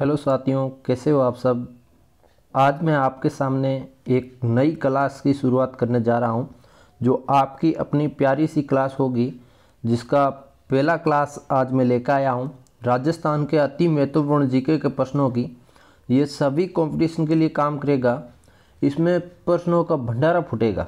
hello साथियों कैसे हो आप सब आज मैं आपके सामने एक नई क्लास की शुरुआत करने जा रहा हूं जो आपकी अपनी प्यारी सी क्लास होगी जिसका पहला क्लास आज मैं लेकर आया हूं राजस्थान के अति महत्वपूर्ण जीके के प्रश्नों की ये सभी कंपटीशन के लिए काम करेगा इसमें प्रश्नों का भंडारा फूटेगा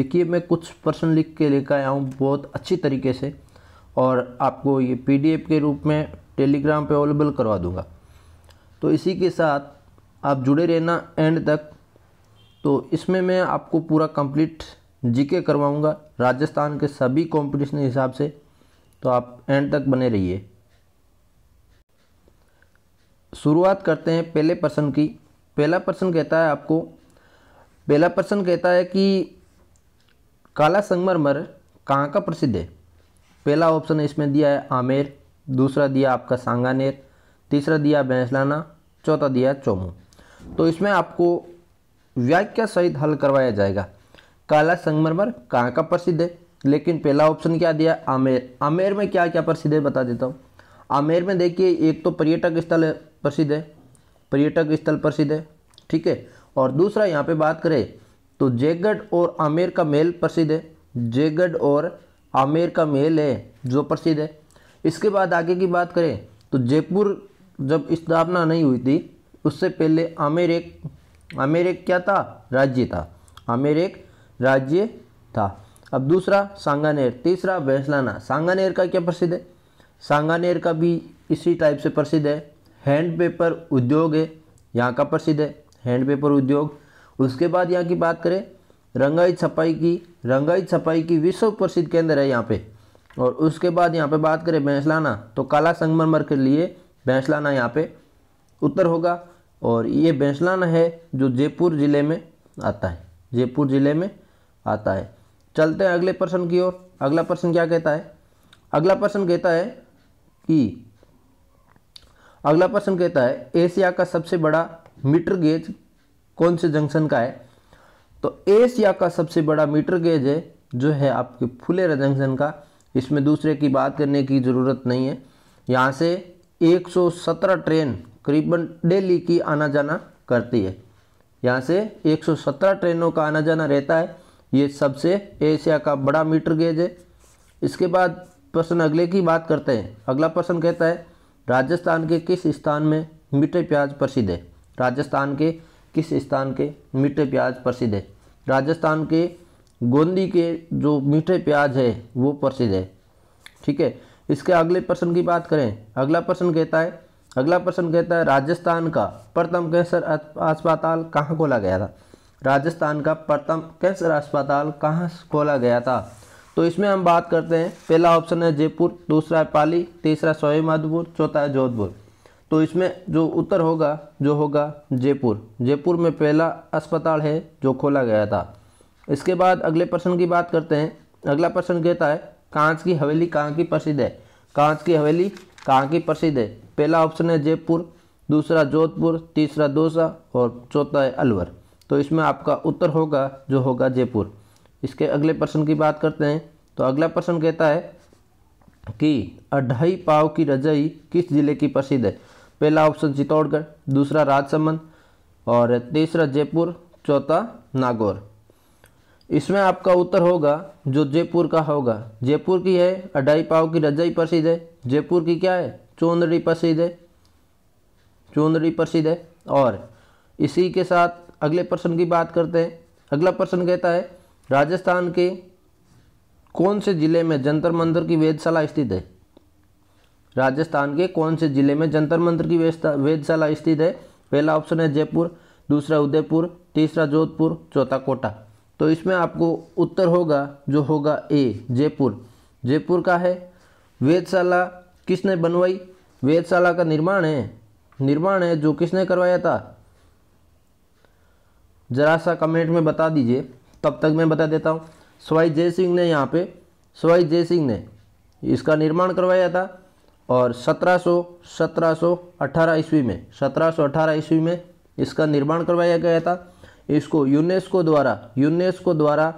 देखिए मैं कुछ प्रश्न लिख के लेकर आया हूँ बहुत अच्छी तरीके से और आपको ये पी के रूप में टेलीग्राम पर अवेलेबल करवा दूँगा तो इसी के साथ आप जुड़े रहना एंड तक तो इसमें मैं आपको पूरा कंप्लीट जीके करवाऊंगा राजस्थान के सभी कॉम्पिटिशन के हिसाब से तो आप एंड तक बने रहिए शुरुआत करते हैं पहले प्रश्न की पहला प्रश्न कहता है आपको पहला प्रश्न कहता है कि काला संगमरमर कहाँ का प्रसिद्ध है पहला ऑप्शन इसमें दिया है आमेर दूसरा दिया आपका सांगानेर तीसरा दिया भैंसलाना चौथा दिया चौमू तो इसमें आपको व्याख्या सहित हल करवाया जाएगा काला संगमरमर कहाँ का प्रसिद्ध है लेकिन पहला ऑप्शन क्या दिया आमेर आमेर में क्या क्या प्रसिद्ध है बता देता हूँ आमेर में देखिए एक तो पर्यटक स्थल प्रसिद्ध है पर्यटक स्थल प्रसिद्ध है ठीक है और दूसरा यहाँ पे बात करें तो जयगढ़ और आमेर का मेल प्रसिद्ध है जयगढ़ और आमेर का मेल है जो प्रसिद्ध है इसके बाद आगे की बात करें तो जयपुर जब स्थापना नहीं हुई थी उससे पहले आमेर एक आमेर एक क्या था राज्य था आमेर एक राज्य था अब दूसरा सांगानेर तीसरा भैंसलाना सांगानेर का क्या प्रसिद्ध है सांगानेर का भी इसी टाइप से प्रसिद्ध है हैंड पेपर उद्योग है यहाँ का प्रसिद्ध है हैंड पेपर उद्योग उसके बाद यहाँ की बात करें रंगाई छपाई की रंगाई छपाई की विश्व प्रसिद्ध केंद्र है यहाँ पे और उसके बाद यहाँ पे बात करें भैंसलाना तो काला संगमरमर के लिए बैंसलाना यहाँ पे उत्तर होगा और ये बैंसलाना है जो जयपुर ज़िले में आता है जयपुर ज़िले में आता है चलते हैं अगले प्रश्न की ओर अगला प्रश्न क्या कहता है अगला प्रश्न कहता है कि अगला प्रश्न कहता है एशिया का सबसे बड़ा मीटर गेज कौन से जंक्शन का है तो एशिया का सबसे बड़ा मीटर गेज है जो है आपके फुलेरा जंक्शन का इसमें दूसरे की बात करने की ज़रूरत नहीं है यहाँ से 117 ट्रेन करीबन डेली की आना जाना करती है यहाँ से 117 ट्रेनों का आना जाना रहता है ये सबसे एशिया का बड़ा मीटर गेज है इसके बाद प्रश्न अगले की बात करते हैं अगला प्रश्न कहता है राजस्थान के किस स्थान में मीठे प्याज प्रसिद्ध है राजस्थान के किस स्थान के मीठे प्याज प्रसिद्ध है राजस्थान के गोंदी के जो मीठे प्याज है वो प्रसिद्ध है ठीक है इसके अगले प्रश्न की बात करें अगला प्रश्न कहता है अगला प्रश्न कहता है राजस्थान का प्रथम कैंसर अस्पताल कहाँ खोला गया था राजस्थान का प्रथम कैंसर अस्पताल कहाँ खोला गया था तो इसमें हम बात करते हैं पहला ऑप्शन है जयपुर दूसरा है पाली तीसरा माधोपुर चौथा है जोधपुर तो इसमें जो उत्तर होगा जो होगा जयपुर जयपुर में पहला अस्पताल है जो खोला गया था इसके बाद अगले प्रश्न की बात करते हैं अगला प्रश्न कहता है कांच की हवेली कहाँ की प्रसिद्ध है कांच की हवेली कहाँ की प्रसिद्ध है पहला ऑप्शन है जयपुर दूसरा जोधपुर तीसरा दोसा और चौथा है अलवर तो इसमें आपका उत्तर होगा जो होगा जयपुर इसके अगले प्रश्न की बात करते हैं तो अगला प्रश्न कहता है कि अढ़ाई पाव की रजाई किस जिले की प्रसिद्ध है पहला ऑप्शन चित्तौड़गढ़ दूसरा राजसमंद और तीसरा जयपुर चौथा नागौर इसमें आपका उत्तर होगा जो जयपुर का होगा जयपुर की है अढ़ाई पाव की रजाई प्रसिद्ध है जयपुर की क्या है चौंदड़ी प्रसिद्ध है चौंदड़ी प्रसिद्ध है और इसी के साथ अगले प्रश्न की बात करते हैं अगला प्रश्न कहता है राजस्थान के कौन से ज़िले में जंतर मंत्र की वेदशाला स्थित है राजस्थान के कौन से ज़िले में जंतर मंत्र की वेदशाला स्थित है पहला ऑप्शन है जयपुर दूसरा उदयपुर तीसरा जोधपुर चौथा कोटा तो इसमें आपको उत्तर होगा जो होगा ए जयपुर जयपुर का है वेदशाला किसने बनवाई वेदशाला का निर्माण है निर्माण है जो किसने करवाया था जरा सा कमेंट में बता दीजिए तब तक मैं बता देता हूँ सवाई जय सिंह ने यहाँ पे सवाई जय सिंह ने इसका निर्माण करवाया था और 1700 1718 ईस्वी में 1718 ईस्वी में इसका निर्माण करवाया गया था इसको यूनेस्को द्वारा यूनेस्को द्वारा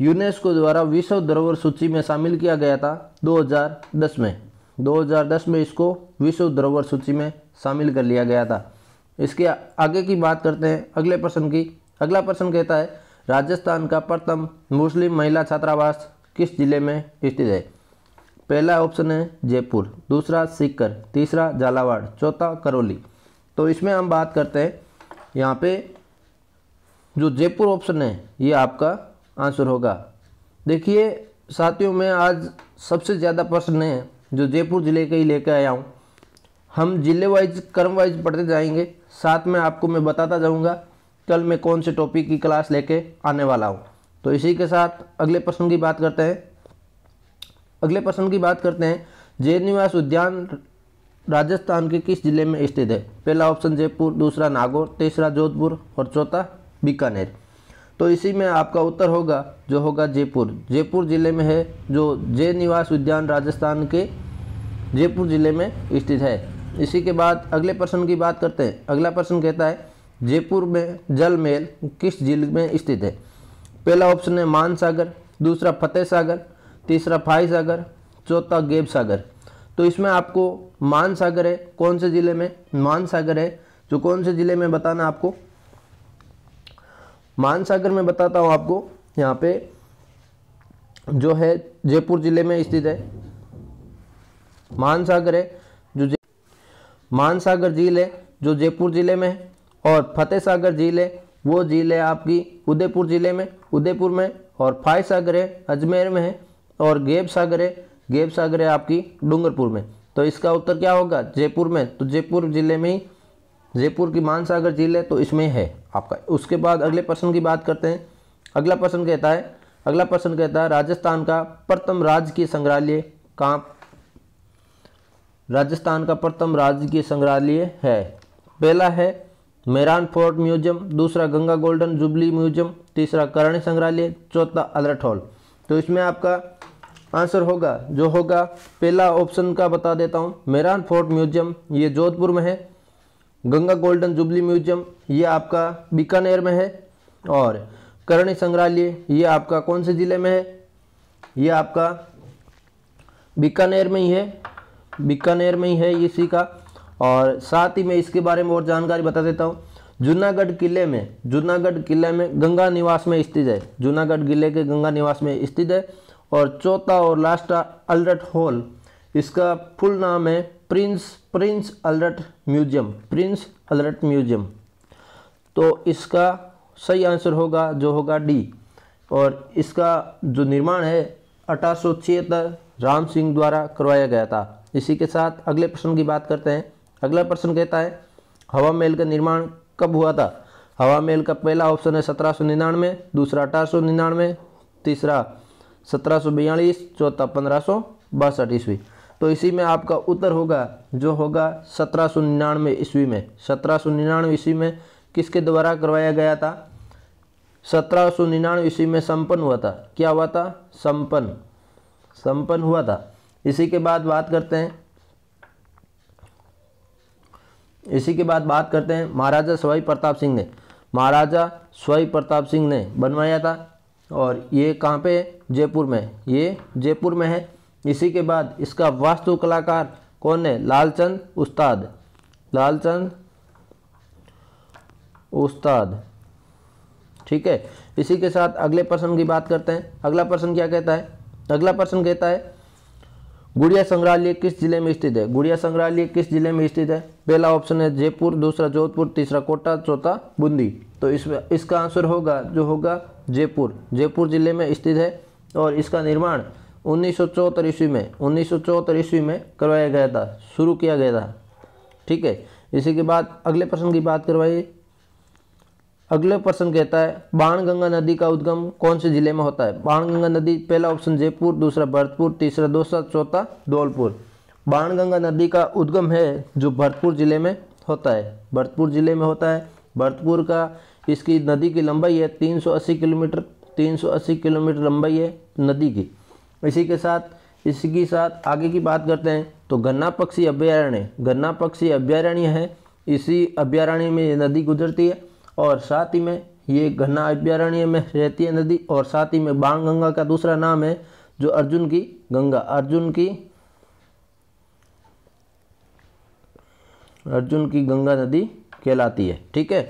यूनेस्को द्वारा विश्व धरोहर सूची में शामिल किया गया था 2010 में 2010 में इसको विश्व धरोहर सूची में शामिल कर लिया गया था इसके आगे की बात करते हैं अगले प्रश्न की अगला प्रश्न कहता है राजस्थान का प्रथम मुस्लिम महिला छात्रावास किस जिले में स्थित है पहला ऑप्शन है जयपुर दूसरा सीकर तीसरा झालावाड़ चौथा करौली तो इसमें हम बात करते हैं यहाँ पे जो जयपुर ऑप्शन है ये आपका आंसर होगा देखिए साथियों मैं आज सबसे ज़्यादा प्रश्न है जो जयपुर ज़िले के ही लेकर आया हूँ हम जिले वाइज क्रम वाइज पढ़ते जाएंगे साथ में आपको मैं बताता जाऊँगा कल मैं कौन से टॉपिक की क्लास लेके आने वाला हूँ तो इसी के साथ अगले प्रश्न की बात करते हैं अगले प्रश्न की बात करते हैं जय निवास उद्यान राजस्थान के किस जिले में स्थित है पहला ऑप्शन जयपुर दूसरा नागौर तीसरा जोधपुर और चौथा बीकानेर तो इसी में आपका उत्तर होगा जो होगा जयपुर जयपुर ज़िले में है जो जय निवास उद्यान राजस्थान के जयपुर ज़िले में स्थित है इसी के बाद अगले प्रश्न की बात करते हैं अगला प्रश्न कहता है जयपुर में जलमेल किस जिले में स्थित है पहला ऑप्शन है मानसागर दूसरा फतेह सागर तीसरा फाई सागर चौथा गेब सागर तो इसमें आपको मानसागर है कौन से ज़िले में मानसागर है जो कौन से ज़िले में बताना आपको मानसागर में बताता हूँ आपको यहाँ पे जो है जयपुर ज़िले में स्थित है मानसागर है जो मानसागर झील है जो जयपुर ज़िले में है और फतेह सागर झील है वो झील है आपकी उदयपुर ज़िले में उदयपुर में और फाय सागर है अजमेर में है और गेब सागर है गेब सागर है आपकी डूंगरपुर में तो इसका उत्तर क्या होगा जयपुर में तो जयपुर ज़िले में ही जयपुर की मानसागर झील है तो इसमें है आपका उसके बाद अगले प्रश्न की बात करते हैं अगला प्रश्न कहता है अगला प्रश्न कहता है राजस्थान का प्रथम राजकीय संग्रहालय कहाँ राजस्थान का प्रथम राजकीय संग्रहालय है पहला है मेरान फोर्ट म्यूजियम दूसरा गंगा गोल्डन जुबली म्यूजियम तीसरा करण संग्रहालय चौथा अलर्ट हॉल तो इसमें आपका आंसर होगा जो होगा पहला ऑप्शन का बता देता हूँ मेरान फोर्ट म्यूजियम ये जोधपुर में है गंगा गोल्डन जुबली म्यूजियम ये आपका बीकानेर में है और करणी संग्रहालय ये आपका कौन से ज़िले में है ये आपका बीकानेर में ही है बीकानेर में ही है इसी का और साथ ही मैं इसके बारे में और जानकारी बता देता हूँ जूनागढ़ किले में जूनागढ़ किले में गंगा निवास में स्थित है जूनागढ़ किले के गंगा निवास में स्थित है और चौथा और लास्ट अल्डर्ट हॉल इसका फुल नाम है prince prince Albert museum prince Albert museum तो इसका सही आंसर होगा जो होगा डी और इसका जो निर्माण है अठारह राम सिंह द्वारा करवाया गया था इसी के साथ अगले प्रश्न की बात करते हैं अगला प्रश्न कहता है हवा महल का निर्माण कब हुआ था हवा महल का पहला ऑप्शन है सत्रह सौ निन्यानवे दूसरा अठारह सौ निन्यानवे तीसरा सत्रह सौ बयालीस चौथा पंद्रह सौ बासठ ईस्वी तो इसी में आपका उत्तर होगा जो होगा सत्रह सौ निन्यानवे ईस्वी में सत्रह सौ निन्यानवे ईस्वी में किसके द्वारा करवाया गया था सत्रह सौ निन्यानवे ईस्वी में संपन्न हुआ था क्या हुआ था संपन्न संपन्न हुआ था इसी के बाद बात करते हैं इसी के बाद बात करते हैं महाराजा सवाई प्रताप सिंह ने महाराजा स्वाई प्रताप सिंह ने बनवाया था और ये कहाँ पे जयपुर में ये जयपुर में है इसी के बाद इसका वास्तु कलाकार कौन है लालचंद उस्ताद लालचंद उस्ताद ठीक है इसी के साथ अगले प्रश्न की बात करते हैं अगला प्रश्न क्या कहता है अगला प्रश्न कहता है गुड़िया संग्रहालय किस जिले में स्थित है गुड़िया संग्रहालय किस जिले में स्थित है पहला ऑप्शन है जयपुर दूसरा जोधपुर तीसरा कोटा चौथा बूंदी तो इसमें इसका आंसर होगा जो होगा जयपुर जयपुर जिले में स्थित है और इसका निर्माण उन्नीस सौ ईस्वी में उन्नीस सौ ईस्वी में करवाया गया था शुरू किया गया था ठीक है इसी के बाद अगले प्रश्न की बात करवाइए अगले प्रश्न कहता है बाणगंगा नदी का उद्गम कौन से जिले में होता है बाणगंगा नदी पहला ऑप्शन जयपुर दूसरा भरतपुर तीसरा दूसरा चौथा धौलपुर बाणगंगा नदी का उद्गम है जो भरतपुर जिले में होता है भरतपुर जिले में होता है भरतपुर का इसकी नदी की लंबाई है 380 किलोमीटर 380 किलोमीटर लंबाई है नदी की इसी के साथ इसी के साथ आगे की बात करते हैं तो गन्ना पक्षी अभ्यारण्य गन्ना पक्षी अभ्यारण्य है इसी अभ्यारण्य में ये नदी गुजरती है और साथ ही में ये गन्ना अभ्यारण्य में रहती है नदी और साथ ही में बाण गंगा का दूसरा नाम है जो अर्जुन की गंगा अर्जुन की अर्जुन की गंगा नदी कहलाती है ठीक है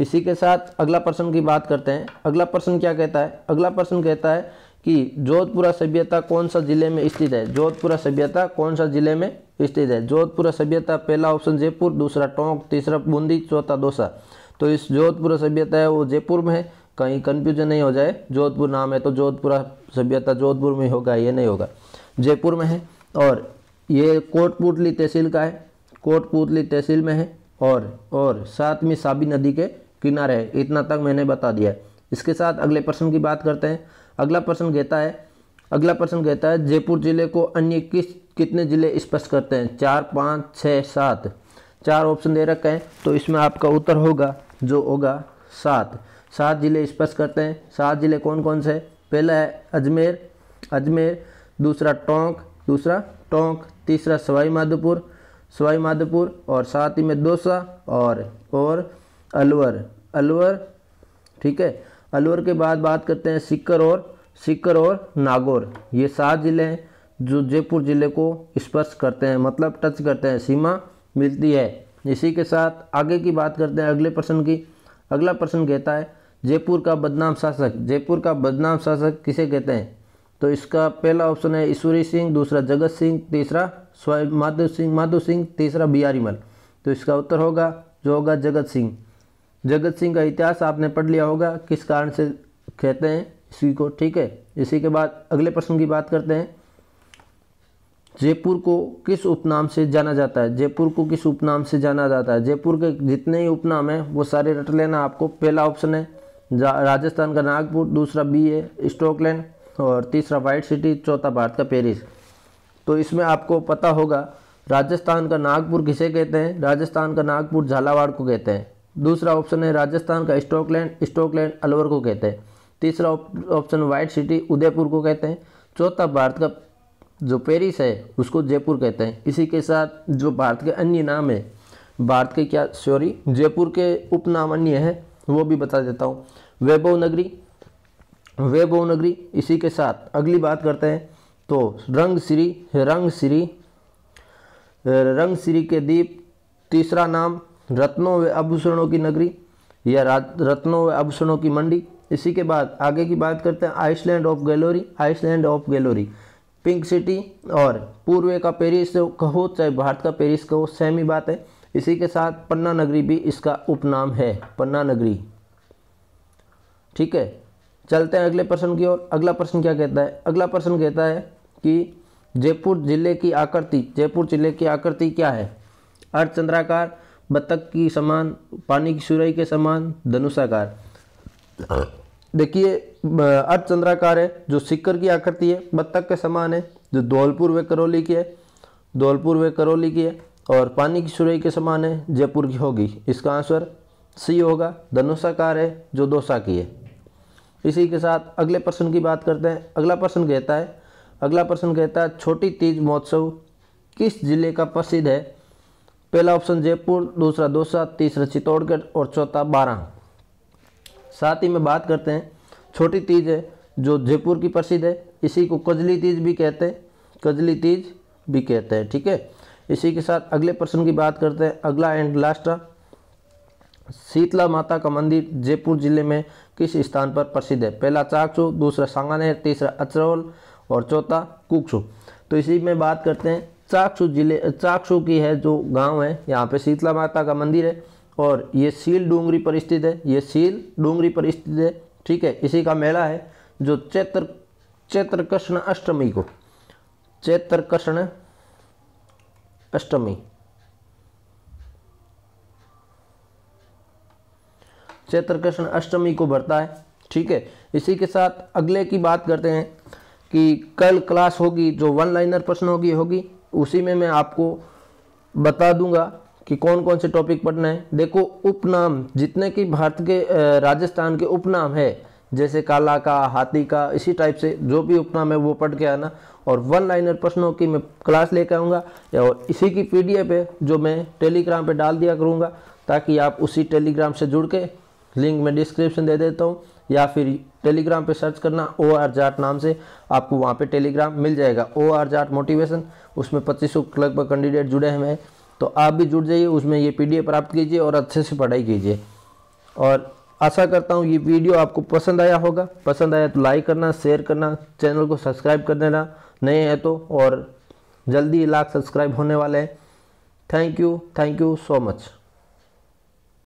इसी के साथ अगला प्रश्न की बात करते हैं अगला प्रश्न क्या कहता है अगला प्रश्न कहता है कि जोधपुरा सभ्यता कौन सा जिले में स्थित है जोधपुरा सभ्यता कौन सा जिले में स्थित है जोधपुरा सभ्यता पहला ऑप्शन जयपुर दूसरा टोंक तीसरा बूंदी चौथा दोसा तो इस जोधपुरा सभ्यता है वो जयपुर में है कहीं कन्फ्यूजन नहीं हो जाए जोधपुर नाम है तो जोधपुरा सभ्यता जोधपुर में होगा ये नहीं होगा जयपुर में है और ये कोटपुतली तहसील का है कोटपुतली तहसील में है और और साथ में साबी नदी के किनारे है इतना तक मैंने बता दिया इसके साथ अगले प्रश्न की बात करते हैं अगला प्रश्न कहता है अगला प्रश्न कहता है जयपुर जिले को अन्य किस कितने जिले स्पष्ट करते हैं चार पाँच छः सात चार ऑप्शन दे रखे हैं तो इसमें आपका उत्तर होगा जो होगा सात सात जिले स्पष्ट करते हैं सात जिले कौन कौन से पहला है अजमेर अजमेर दूसरा टोंक दूसरा टोंक तीसरा सवाई माधोपुर सवाई माधोपुर और साथ ही में दोसा और और अलवर अलवर ठीक है अलवर के बाद बात करते हैं सिक्कर और सीकर और नागौर ये सात ज़िले हैं जो जयपुर ज़िले को स्पर्श करते हैं मतलब टच करते हैं सीमा मिलती है इसी के साथ आगे की बात करते हैं अगले प्रश्न की अगला प्रश्न कहता है जयपुर का बदनाम शासक जयपुर का बदनाम शासक किसे कहते हैं तो इसका पहला ऑप्शन है ईश्वरी सिंह दूसरा जगत सिंह तीसरा स्वाई माधव सिंह माधव सिंह तीसरा बिहारी मल तो इसका उत्तर होगा जो होगा जगत सिंह जगत सिंह का इतिहास आपने पढ़ लिया होगा किस कारण से कहते हैं इसी को ठीक है इसी के बाद अगले प्रश्न की बात करते हैं जयपुर को किस उपनाम से जाना जाता है जयपुर को किस उपनाम से जाना जाता है जयपुर के जितने ही उपनाम हैं वो सारे रट लेना आपको पहला ऑप्शन है राजस्थान का नागपुर दूसरा बी है स्टॉकलैंड और तीसरा वाइट सिटी चौथा भारत का पेरिस तो इसमें आपको पता होगा राजस्थान का नागपुर किसे कहते हैं राजस्थान का नागपुर झालावाड़ को कहते हैं दूसरा ऑप्शन है राजस्थान का स्टॉकलैंड स्टॉकलैंड अलवर को कहते हैं तीसरा ऑप्शन व्हाइट सिटी उदयपुर को कहते हैं चौथा भारत का जो पेरिस है उसको जयपुर कहते हैं इसी के साथ जो भारत के अन्य नाम है भारत के क्या सॉरी जयपुर के उपनाम अन्य है वो भी बता देता हूँ वैभव नगरी वैभव नगरी इसी के साथ अगली बात करते हैं तो रंग श्री रंग श्री रंग श्री के द्वीप तीसरा नाम रत्नों व आभूषणों की नगरी या रत्नों व आभूषणों की मंडी इसी के बाद आगे की बात करते हैं island of glory island of glory pink city और पूर्व का पेरिस तो कहो चाहे भारत का पेरिस कहो सेम ही बात है इसी के साथ पन्ना नगरी भी इसका उपनाम है पन्ना नगरी ठीक है चलते हैं अगले प्रश्न की ओर अगला प्रश्न क्या कहता है अगला प्रश्न कहता है कि जयपुर जिले की आकृति जयपुर जिले की आकृति क्या है अर्धचंद्राकार बत्तख की समान पानी की सुरई के समान धनुषाकार देखिए अर्धचंद्राकार है जो सिक्कर की आकृति है बत्तख के समान है जो धौलपुर व करौली की है धौलपुर व करौली की है और पानी की सुरई के समान है जयपुर की होगी इसका आंसर सी होगा धनुषाकार है जो दोसा की है इसी के साथ अगले प्रश्न की बात करते हैं अगला प्रश्न कहता है अगला प्रश्न कहता है छोटी तीज महोत्सव किस जिले का प्रसिद्ध है पहला ऑप्शन जयपुर दूसरा दोसा तीसरा चित्तौड़गढ़ और चौथा बारह साथ ही में बात करते हैं छोटी तीज है जो जयपुर की प्रसिद्ध है इसी को कजली तीज भी कहते हैं कजली तीज भी कहते हैं ठीक है इसी के साथ अगले प्रश्न की बात करते हैं अगला एंड लास्ट शीतला माता का मंदिर जयपुर जिले में किस स्थान पर प्रसिद्ध है पहला चाकसू दूसरा सांगानेर तीसरा अचरौल और चौथा कुकसू तो इसी में बात करते हैं चाकसू जिले चाकसू की है जो गांव है यहाँ पे शीतला माता का मंदिर है और ये सील डोंगरी पर स्थित है ये सील डोंगरी पर स्थित है ठीक है इसी का मेला है जो चैत्र चैत्र कृष्ण अष्टमी को चैत्र कृष्ण अष्टमी चैत्र कृष्ण अष्टमी को भरता है ठीक है इसी के साथ अगले की बात करते हैं कि कल क्लास होगी जो वन लाइनर प्रश्न होगी होगी उसी में मैं आपको बता दूंगा कि कौन कौन से टॉपिक पढ़ना है देखो उपनाम जितने की भारत के राजस्थान के उपनाम है जैसे काला का हाथी का इसी टाइप से जो भी उपनाम है वो पढ़ के आना और वन लाइनर प्रश्नों की मैं क्लास लेकर आऊँगा और इसी की पी है जो मैं टेलीग्राम पर डाल दिया करूँगा ताकि आप उसी टेलीग्राम से जुड़ के लिंक में डिस्क्रिप्शन दे देता हूँ या फिर टेलीग्राम पे सर्च करना ओ आर जाट नाम से आपको वहाँ पे टेलीग्राम मिल जाएगा ओ आर जाट मोटिवेशन उसमें पच्चीस लगभग कैंडिडेट जुड़े हैं तो आप भी जुड़ जाइए उसमें ये पी प्राप्त कीजिए और अच्छे से पढ़ाई कीजिए और आशा करता हूँ ये वीडियो आपको पसंद आया होगा पसंद आया तो लाइक करना शेयर करना चैनल को सब्सक्राइब कर देना नए हैं तो और जल्दी लाख सब्सक्राइब होने वाले हैं thank you thank you so much